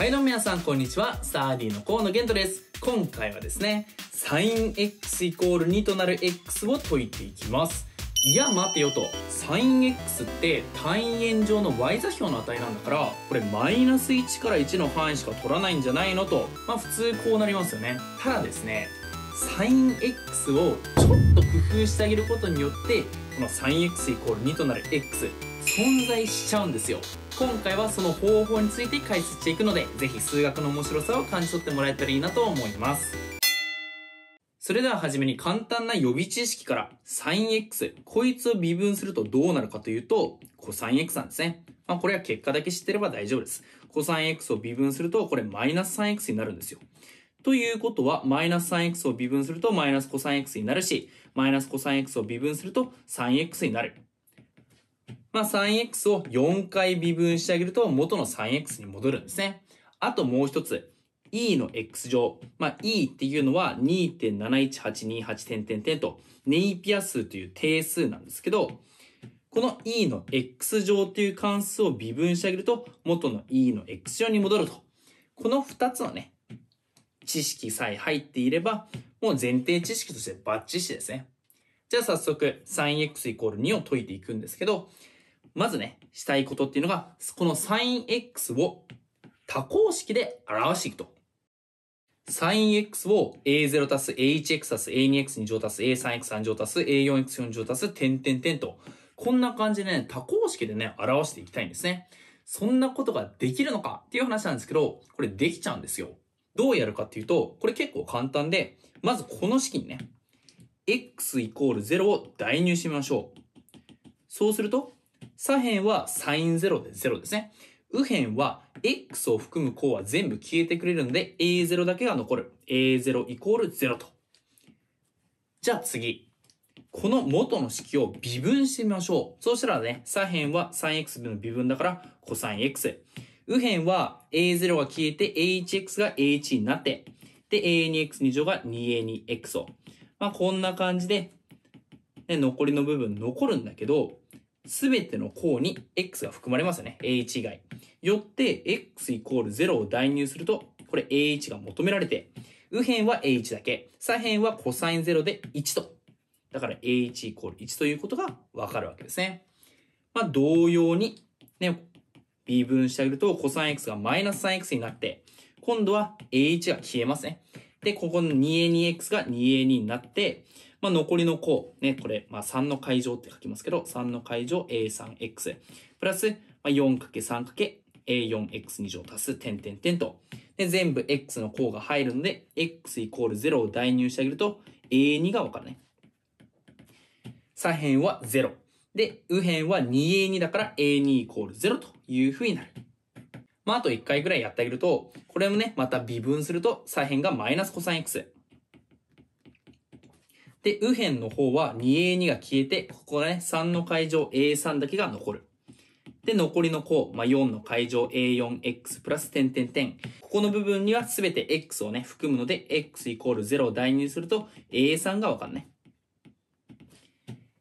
はいどうも皆さんこんにちはサーディの河野玄斗です今回はですね sinx イコール2となる x を解いていきますいや待てよと sinx って単位円上の y 座標の値なんだからこれマイナス1から1の範囲しか取らないんじゃないのとまあ普通こうなりますよねただですね sinx をちょっと工夫してあげることによってこの sinx イコール2となる x 存在しちゃうんですよ今回はその方法について解説していくので是非数学の面白さを感じ取ってもらえたらいいなと思いますそれでははじめに簡単な予備知識から sinx こいつを微分するとどうなるかというと cosx なんですね、まあ、これは結果だけ知ってれば大丈夫です cosx を微分するとこれマイナス 3x になるんですよということは、マイナス 3x を微分するとマイナス cosx になるし、マイナス cosx を微分すると 3x になる。まあ 3x を4回微分してあげると元の 3x に戻るんですね。あともう一つ。e の x 乗。まあ e っていうのは2.71828点点点とネイピア数という定数なんですけど、この e の x 乗という関数を微分してあげると元の e の x 乗に戻ると。この二つのね、知識さえ入っていれば、もう前提知識としてバッチしてですね。じゃあ早速 3x イコール2を解いていくんですけど、まずね、したいことっていうのが、この sinx を多項式で表していくと。sinx を a0 たす ahx たす a2x2 乗たす a3x3 乗たす a4x4 乗たす点点点と、こんな感じでね、多項式でね、表していきたいんですね。そんなことができるのかっていう話なんですけど、これできちゃうんですよ。どうやるかっていうと、これ結構簡単で、まずこの式にね、x イコール0を代入してみましょう。そうすると、左辺はサイン0で0ですね。右辺は x を含む項は全部消えてくれるので a0 だけが残る。a0 イコール0と。じゃあ次。この元の式を微分してみましょう。そうしたらね、左辺は 3x 分の微分だから cosx。右辺は a0 が消えて a1x が a1 になって、で a2x2 乗が 2a2x を。まあこんな感じで、ね、残りの部分残るんだけど、すべての項に x が含まれますよね。a1 以外。よって、x イコール0を代入すると、これ a1 が求められて、右辺は a1 だけ、左辺は cos0 で1と。だから a1 イコール1ということがわかるわけですね。まあ、同様に、ね、微分してあげると、cosx がマイナス 3x になって、今度は a1 が消えますね。で、ここの 2a2x が 2a2 になって、まあ、残りの項、ね、これ、まあ、3の階乗って書きますけど、3の階乗 A3X、プラス、まあ、4×3×A4X2 乗足す、点点点と。で、全部 X の項が入るので、X イコール0を代入してあげると、A2 がわかるね。左辺は0。で、右辺は 2A2 だから A2 イコール0という風になる。まあ、あと1回ぐらいやってあげると、これもね、また微分すると、左辺がマイナスコサン X。で、右辺の方は 2A2 が消えて、ここがね、3の階乗 A3 だけが残る。で、残りの項、まあ、4の階乗 A4x プラス点点点。ここの部分にはすべて x をね、含むので、x イコール0を代入すると A3 がわかんね。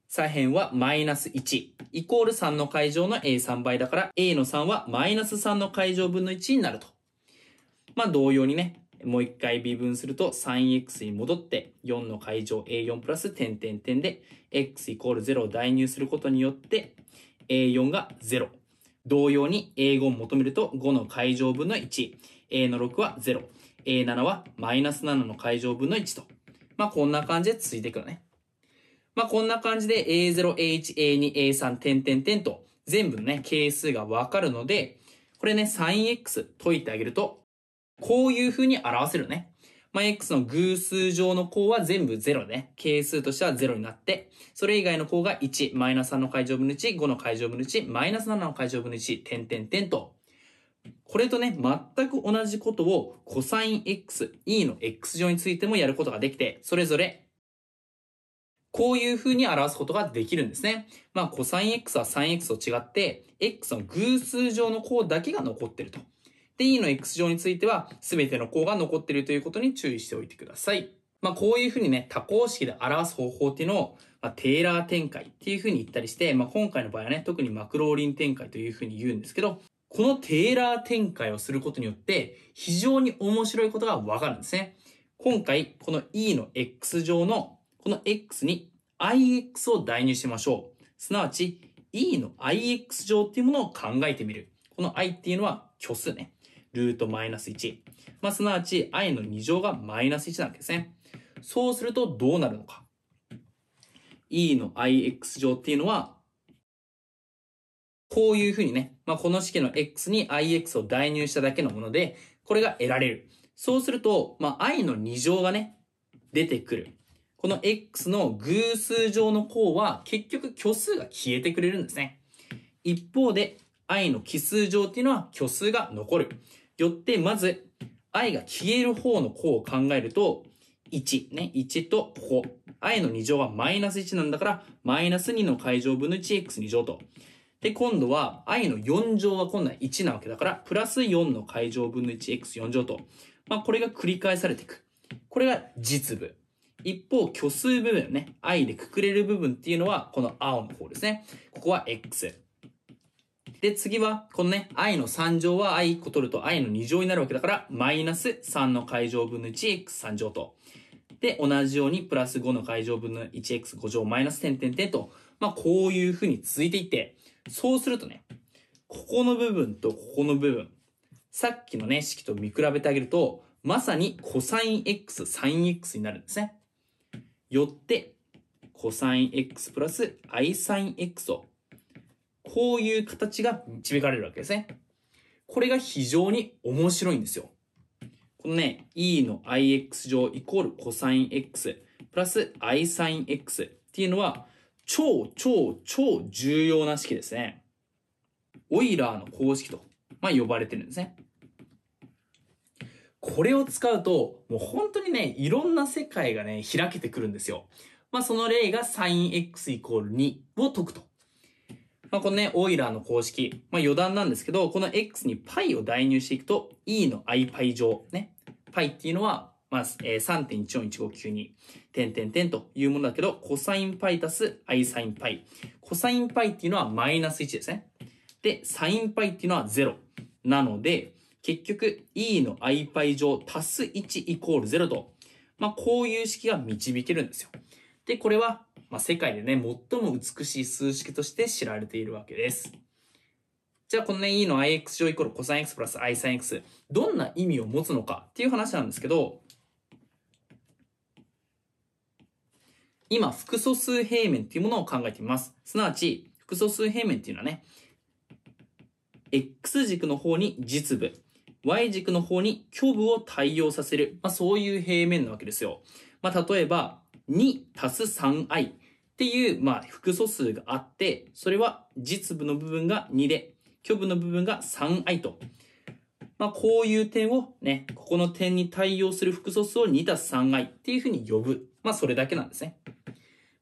左辺はマイナス1、イコール3の階乗の A3 倍だから、A の3はマイナス3の階乗分の1になると。まあ、同様にね、もう一回微分すると 3x に戻って、4の解乗 a4 プラス点点点で、x イコール0を代入することによって、a4 が0。同様に a5 を求めると5の解乗分の1、a の6は0、a7 はマイナス7の解乗分の1と。まあ、こんな感じで続いていくのね。まあ、こんな感じで a0、a1、a2、a3、点点点と全部のね、係数がわかるので、これね、3x 解いてあげるとこういう風に表せるね。まあ、x の偶数上の項は全部0ね。係数としては0になって、それ以外の項が1、マイナス3の解乗分の1、5の解乗分の1、マイナス7の解乗分の1、点点点と。これとね、全く同じことを、コサイン x、e の x 乗についてもやることができて、それぞれ、こういう風に表すことができるんですね。まあ、コサイン x は sin x と違って、x の偶数上の項だけが残ってると。で、E の X 乗については、全ての項が残っているということに注意しておいてください。まあ、こういうふうにね、多項式で表す方法っていうのを、まあ、テーラー展開っていうふうに言ったりして、まあ、今回の場合はね、特にマクローリン展開というふうに言うんですけど、このテーラー展開をすることによって、非常に面白いことがわかるんですね。今回、この E の X 乗の、この X に IX を代入しましょう。すなわち、E の IX 乗っていうものを考えてみる。この I っていうのは虚数ね。ルートマイナス1。まあ、すなわち i の2乗がマイナス1なわけですね。そうするとどうなるのか。e の ix 乗っていうのは、こういうふうにね、まあ、この式の x に ix を代入しただけのもので、これが得られる。そうすると、まあ、i の2乗がね、出てくる。この x の偶数乗の項は結局虚数が消えてくれるんですね。一方で i の奇数上っていうのは虚数が残る。よって、まず、i が消える方の項を考えると、1ね、1とここ。i の2乗はマイナス1なんだから、マイナス2の解乗分の 1x2 乗と。で、今度は i の4乗は今度は1なわけだから、プラス4の解乗分の 1x4 乗と。まあ、これが繰り返されていく。これが実部。一方、虚数部分ね、i でくくれる部分っていうのは、この青の方ですね。ここは x。で、次は、このね、i の3乗は i1 個取ると i の2乗になるわけだから、マイナス3の解乗分の 1x3 乗と。で、同じように、プラス5の解乗分の 1x5 乗マイナス点点点と、まあ、こういう風に続いていって、そうするとね、ここの部分とここの部分、さっきのね、式と見比べてあげると、まさに cos(x) sin(x) になるんですね。よって、cos(x) プラス i(sin(x) をこういう形が導かれるわけですね。これが非常に面白いんですよ。このね、e の ix 乗イコール c o s i n x プラス i s i n x っていうのは超超超重要な式ですね。オイラーの公式と、まあ、呼ばれてるんですね。これを使うと、もう本当にね、いろんな世界がね、開けてくるんですよ。まあ、その例が s i n x イコール2を解くと。まあ、このね、オイラーの公式、まあ、余談なんですけど、この x に π を代入していくと、e の iπ 乗、ね。π っていうのは、まあ、え3.141592、点点点というものだけど、コサイン π 足す i サイン π。コサイン π っていうのはマイナス1ですね。で、サイン π っていうのは0。なので、結局 e の iπ 乗足す1イコール0と、まあ、こういう式が導けるんですよ。で、これはまあ、世界でね、最も美しい数式として知られているわけです。じゃあこのね、E の IX 乗イコール cosx プラス i n x どんな意味を持つのかっていう話なんですけど、今、複素数平面っていうものを考えてみます。すなわち、複素数平面っていうのはね、X 軸の方に実部、Y 軸の方に虚部を対応させる、まあ、そういう平面なわけですよ。まあ、例えば、2足す 3i っていう、まあ、複素数があって、それは実部の部分が2で、虚部の部分が 3i と。まあ、こういう点をね、ここの点に対応する複素数を2たす 3i っていうふうに呼ぶ。まあ、それだけなんですね。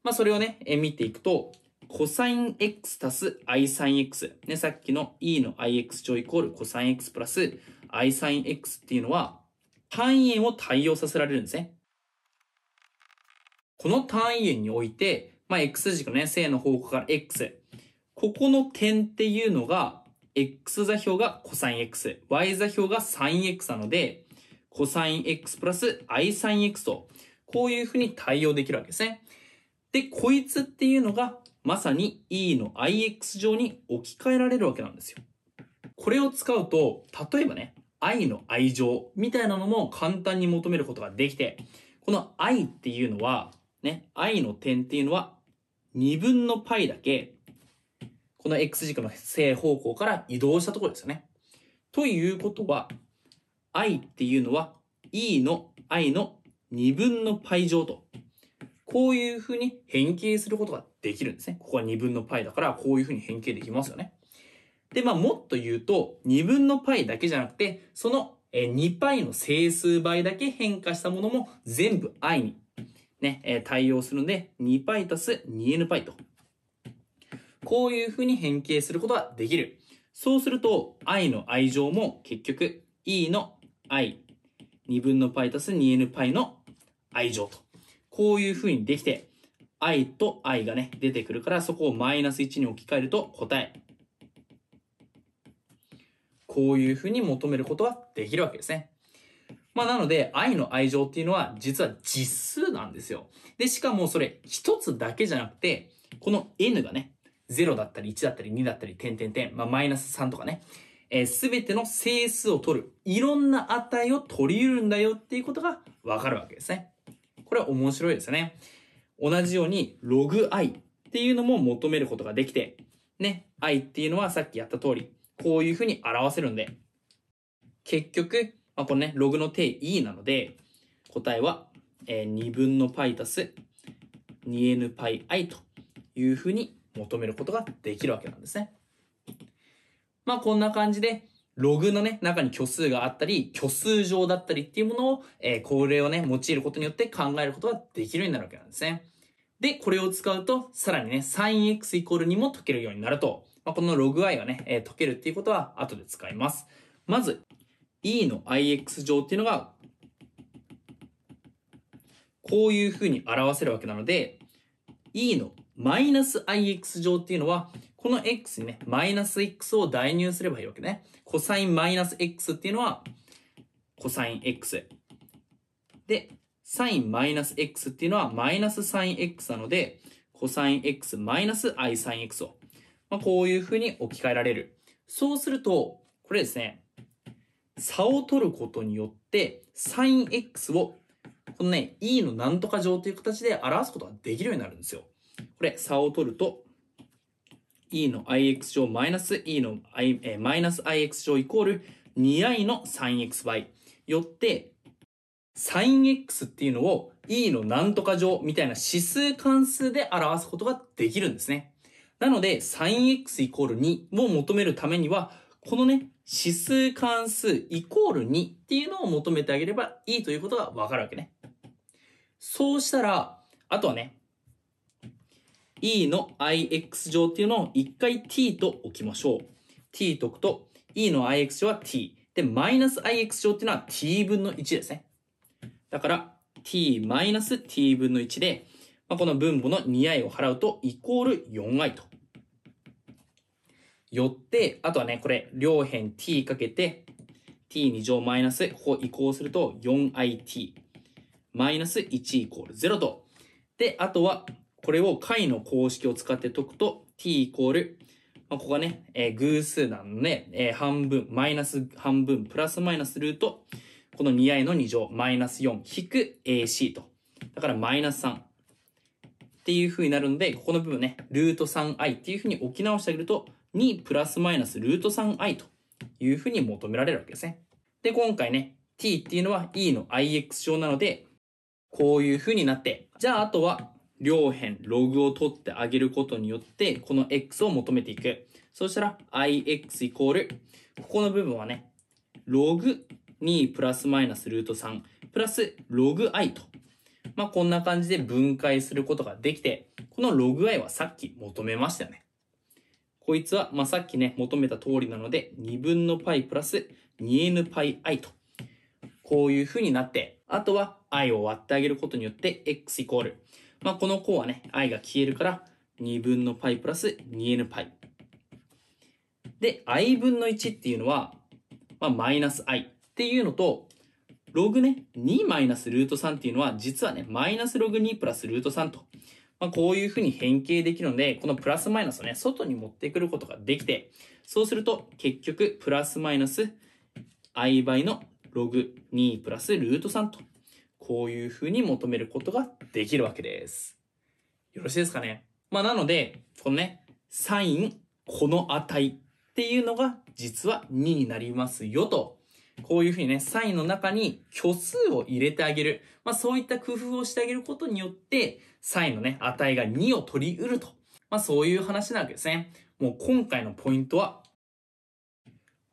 まあ、それをね、見ていくと、コサイン x たす i サイン x。ね、さっきの e の ix 乗イコールコサイン x プラス i サイン x っていうのは、単位円を対応させられるんですね。この単位円において、まあ、x 軸ね、正の方向から x。ここの点っていうのが、x 座標が cosx、y 座標が sinx なので、cosx プラス isinx と、こういうふうに対応できるわけですね。で、こいつっていうのが、まさに e の ix 上に置き換えられるわけなんですよ。これを使うと、例えばね、愛の愛情みたいなのも簡単に求めることができて、この愛っていうのは、ね、i の点っていうのは2分の π だけ、この x 軸の正方向から移動したところですよね。ということは、i っていうのは e の i の2分の π 乗と、こういうふうに変形することができるんですね。ここは2分の π だから、こういうふうに変形できますよね。で、まあ、もっと言うと、2分の π だけじゃなくて、その 2π の整数倍だけ変化したものも全部 i にね、え対応するので、2π たす 2nπ と。こういう風に変形することができる。そうすると、i の愛乗も結局、e の i、2分の π たす 2nπ の愛乗と。こういう風にできて、i と i がね、出てくるから、そこをマイナス1に置き換えると答え。こういう風に求めることはできるわけですね。まあなので、愛の愛情っていうのは実は実数なんですよ。で、しかもそれ一つだけじゃなくて、この n がね、0だったり1だったり2だったり、点点点、まあマイナス3とかね、えす、ー、ての整数を取る、いろんな値を取り得るんだよっていうことがわかるわけですね。これは面白いですよね。同じように、ログ i っていうのも求めることができて、ね、i っていうのはさっきやった通り、こういうふうに表せるんで、結局、まあ、このね、ログの定 E なので、答えは、えー、2分の π 足す 2nπi というふうに求めることができるわけなんですね。まあこんな感じで、ログのね、中に虚数があったり、虚数上だったりっていうものを、えー、これをね、用いることによって考えることができるようになるわけなんですね。で、これを使うと、さらにね、sinx イコール2も解けるようになると、まあ、このログ i はね、えー、解けるっていうことは後で使います。まず、E の IX 乗っていうのが、こういうふうに表せるわけなので、E のマイナス IX 乗っていうのは、この X にね、マイナス X を代入すればいいわけね。コサインマイナス X っていうのは、コサイン X。で、サインマイナス X っていうのは、マイナスサイン X なので、コサイン X マイナス I サイン X を。まあ、こういうふうに置き換えられる。そうすると、これですね、差を取ることによって、sinx を、このね、e のなんとか乗という形で表すことができるようになるんですよ。これ、差を取ると、e の ix 乗マイナス e の i、えマイナス ix 乗イコール 2i の sinx 倍。よって、sinx っていうのを e のなんとか乗みたいな指数関数で表すことができるんですね。なので、sinx イコール2を求めるためには、このね、指数関数イコール2っていうのを求めてあげればいいということがわかるわけね。そうしたら、あとはね、e の ix 乗っていうのを一回 t と置きましょう。t と置くと、e の ix 乗は t。で、マイナス ix 乗っていうのは t 分の1ですね。だから、t マイナス t 分の1で、まあ、この分母の 2i を払うと、イコール 4i とよって、あとはね、これ、両辺 t かけて、t2 乗マイナス、ここ移行すると 4it、マイナス1イコール0と。で、あとは、これを解の公式を使って解くと、t イコール、まあ、ここがね、えー、偶数なので、えー、半分、マイナス半分、プラスマイナスルート、この 2i の2乗、マイナス4、引く ac と。だから、マイナス3。っていう風になるので、ここの部分ね、ルート 3i っていう風に置き直してあげると、2プラスマイナスルート 3i というふうに求められるわけですね。で、今回ね、t っていうのは e の ix 乗なので、こういうふうになって、じゃああとは両辺ログを取ってあげることによって、この x を求めていく。そしたら ix イコール、ここの部分はね、ログ2プラスマイナスルート3プラスログ i と。まあ、こんな感じで分解することができて、このログ i はさっき求めましたよね。こいつは、まあ、さっきね、求めた通りなので、2分の π プラス 2nπi と。こういう風になって、あとは i を割ってあげることによって、x イコール。まあ、この項はね、i が消えるから、2分の π プラス 2nπ。で、i 分の1っていうのは、まあ、マイナス i っていうのと、ログね、2マイナスルート3っていうのは、実はね、マイナスログ2プラスルート3とまあ、こういうふうに変形できるので、このプラスマイナスをね、外に持ってくることができて、そうすると、結局、プラスマイナス、i 倍のログ2プラスルート3と、こういうふうに求めることができるわけです。よろしいですかねまあ、なので、このね、サイン、この値っていうのが実は2になりますよとこういうふうにね、サインの中に虚数を入れてあげる。まあそういった工夫をしてあげることによって、サインのね、値が2を取り得ると。まあそういう話なわけですね。もう今回のポイントは、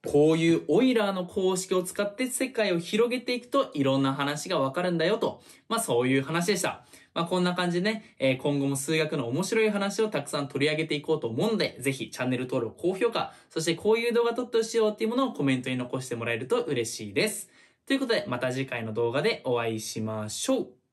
こういうオイラーの公式を使って世界を広げていくといろんな話がわかるんだよと。まあそういう話でした。まあ、こんな感じでね、えー、今後も数学の面白い話をたくさん取り上げていこうと思うんで、ぜひチャンネル登録、高評価、そしてこういう動画撮ってほしいよっていうものをコメントに残してもらえると嬉しいです。ということで、また次回の動画でお会いしましょう。